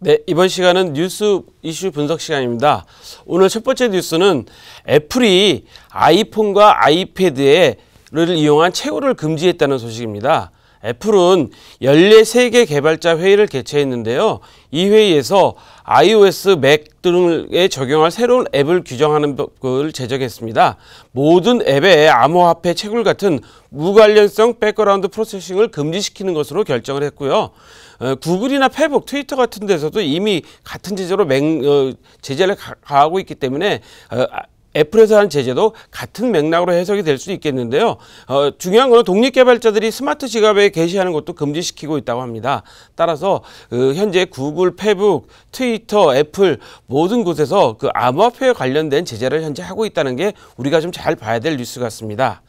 네, 이번 시간은 뉴스 이슈 분석 시간입니다. 오늘 첫 번째 뉴스는 애플이 아이폰과 아이패드를 이용한 채굴을 금지했다는 소식입니다. 애플은 1 세계 개발자 회의를 개최했는데요. 이 회의에서 iOS, 맥 등에 적용할 새로운 앱을 규정하는 법을 제정했습니다. 모든 앱에 암호화폐 채굴 같은 무관련성 백그라운드 프로세싱을 금지시키는 것으로 결정을 했고요. 어, 구글이나 페북, 트위터 같은 데서도 이미 같은 제재로 맹, 어, 제재를 가, 하고 있기 때문에 어, 아, 애플에서 한 제재도 같은 맥락으로 해석이 될 수 있겠는데요. 어, 중요한 건 독립개발자들이 스마트 지갑에 게시하는 것도 금지시키고 있다고 합니다. 따라서 그 현재 구글, 페북, 트위터, 애플 모든 곳에서 그 암호화폐에 관련된 제재를 현재 하고 있다는 게 우리가 좀 잘 봐야 될 뉴스 같습니다.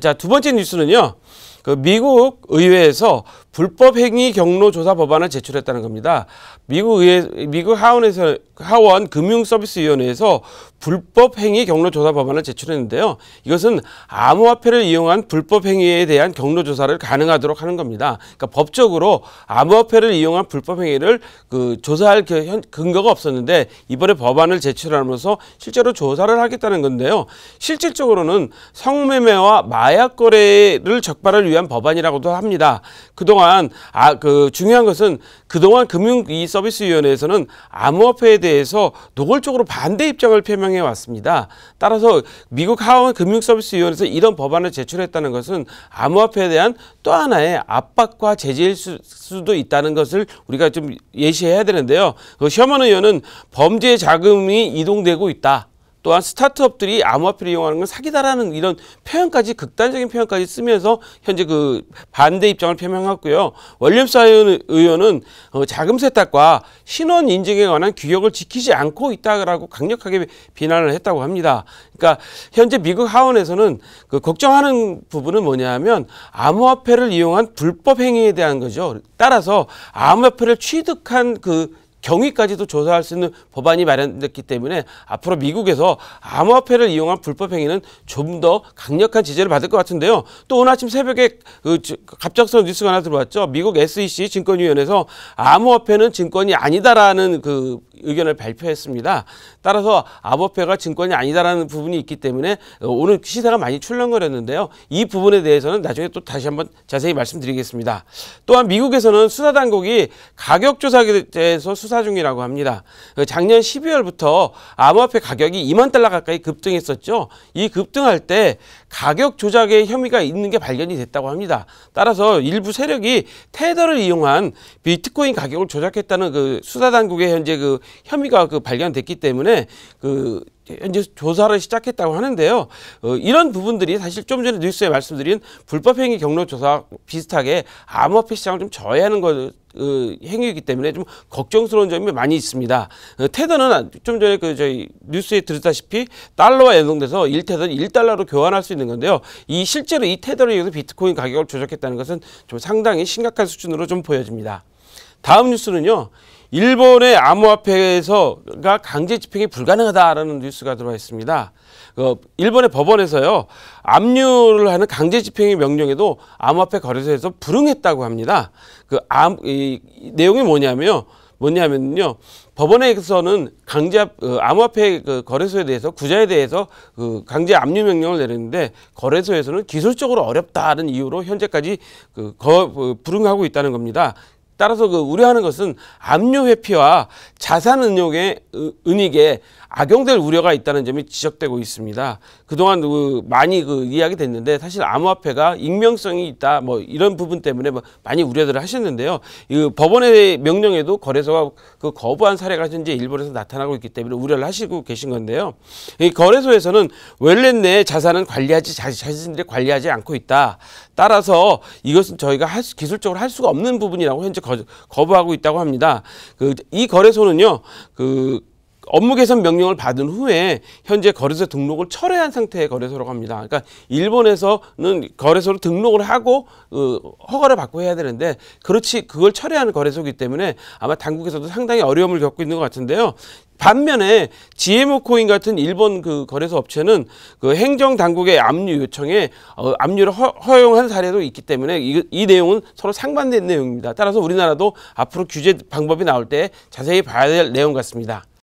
자, 두 번째 뉴스는요. 그 미국 의회에서 불법 행위 경로 조사 법안을 제출했다는 겁니다. 미국 의회 미국 하원에서 하원 금융 서비스 위원회에서 불법 행위 경로 조사 법안을 제출했는데요. 이것은 암호화폐를 이용한 불법 행위에 대한 경로 조사를 가능하도록 하는 겁니다. 그러니까 법적으로 암호화폐를 이용한 불법 행위를 그 조사할 그 근거가 없었는데 이번에 법안을 제출하면서 실제로 조사를 하겠다는 건데요. 실질적으로는 성매매와 마약 거래를 적발을 위한 위한 법안이라고도 합니다. 그동안 아 그 중요한 것은 그동안 금융 이 서비스 위원회에서는 암호화폐에 대해서 노골적으로 반대 입장을 표명해 왔습니다. 따라서 미국 하원 금융 서비스 위원회에서 이런 법안을 제출했다는 것은 암호화폐에 대한 또 하나의 압박과 제재일 수, 수도 있다는 것을 우리가 좀 예시해야 되는데요. 그 셔먼 의원은 범죄 자금이 이동되고 있다. 또한 스타트업들이 암호화폐를 이용하는 건 사기다라는 이런 표현까지 극단적인 표현까지 쓰면서 현재 그 반대 입장을 표명했고요. 월리사스 의원은 어, 자금 세탁과 신원 인증에 관한 규격을 지키지 않고 있다라고 강력하게 비난을 했다고 합니다. 그러니까 현재 미국 하원에서는 그 걱정하는 부분은 뭐냐하면 암호화폐를 이용한 불법 행위에 대한 거죠. 따라서 암호화폐를 취득한 그 경위까지도 조사할 수 있는 법안이 마련됐기 때문에 앞으로 미국에서 암호화폐를 이용한 불법 행위는 좀 더 강력한 지지를 받을 것 같은데요. 또 오늘 아침 새벽에 그, 그 갑작스러운 뉴스가 하나 들어왔죠. 미국 SEC 증권위원회에서 암호화폐는 증권이 아니다라는 그 의견을 발표했습니다. 따라서 암호화폐가 증권이 아니다라는 부분이 있기 때문에 어, 오늘 시세가 많이 출렁거렸는데요. 이 부분에 대해서는 나중에 또 다시 한번 자세히 말씀드리겠습니다. 또한 미국에서는 수사당국이 가격조사에서 수사 중이라고 합니다. 어, 작년 12월부터 암호화폐 가격이 2만 달러 가까이 급등했었죠. 이 급등할 때 가격 조작의 혐의가 있는 게 발견이 됐다고 합니다. 따라서 일부 세력이 테더를 이용한 비트코인 가격을 조작했다는 그 수사당국의 현재 그 혐의가 그 발견됐기 때문에 그 현재 조사를 시작했다고 하는데요. 어, 이런 부분들이 사실 좀 전에 뉴스에 말씀드린 불법행위 경로 조사 비슷하게 암호화폐 시장을 좀 저해하는 것 그, 행위이기 때문에 좀 걱정스러운 점이 많이 있습니다. 어, 테더는 아, 좀 전에 그 저희 뉴스에 들었다시피 달러와 연동돼서 1테더는1달러로 교환할 수 있는 건데요. 이 실제로 이 테더를 이용해서 비트코인 가격을 조작했다는 것은 좀 상당히 심각한 수준으로 좀 보여집니다. 다음 뉴스는요. 일본의 암호화폐에서가 강제 집행이 불가능하다라는 뉴스가 들어와 있습니다. 어, 일본의 법원에서요 압류를 하는 강제 집행의 명령에도 암호화폐 거래소에서 불응했다고 합니다. 그 암, 이, 내용이 뭐냐면요. 뭐냐면요. 법원에서는 강제 어, 암호화폐 그 거래소에 대해서 구자에 대해서 그 강제 압류 명령을 내렸는데 거래소에서는 기술적으로 어렵다는 이유로 현재까지 그, 그 불응하고 있다는 겁니다. 따라서 그 우려하는 것은 압류 회피와 자산 은용의은익에 악용될 우려가 있다는 점이 지적되고 있습니다. 그동안 그 많이 그 이야기됐는데 사실 암호화폐가 익명성이 있다 뭐 이런 부분 때문에 뭐 많이 우려들을 하셨는데요. 이 법원의 명령에도 거래소가 그 거부한 사례가 현재 일본에서 나타나고 있기 때문에 우려를 하시고 계신 건데요. 이 거래소에서는 웰렛 내 자산은 관리하지 자신들이 관리하지 않고 있다. 따라서 이것은 저희가 할, 수, 기술적으로 할 수가 없는 부분이라고 현재 거부하고 있다고 합니다. 그이 거래소는요. 그 업무 개선 명령을 받은 후에 현재 거래소 등록을 철회한 상태의 거래소라고 합니다. 그러니까 일본에서는 거래소로 등록을 하고 그 허가를 받고 해야 되는데 그렇지 그걸 철회하는 거래소이기 때문에 아마 당국에서도 상당히 어려움을 겪고 있는 것 같은데요. 반면에 GMO 코인 같은 일본 그 거래소 업체는 그 행정 당국의 압류 요청에 어, 압류를 허, 용한 사례도 있기 때문에 이, 이, 내용은 서로 상반된 내용입니다. 따라서 우리나라도 앞으로 규제 방법이 나올 때 자세히 봐야 될 내용 같습니다.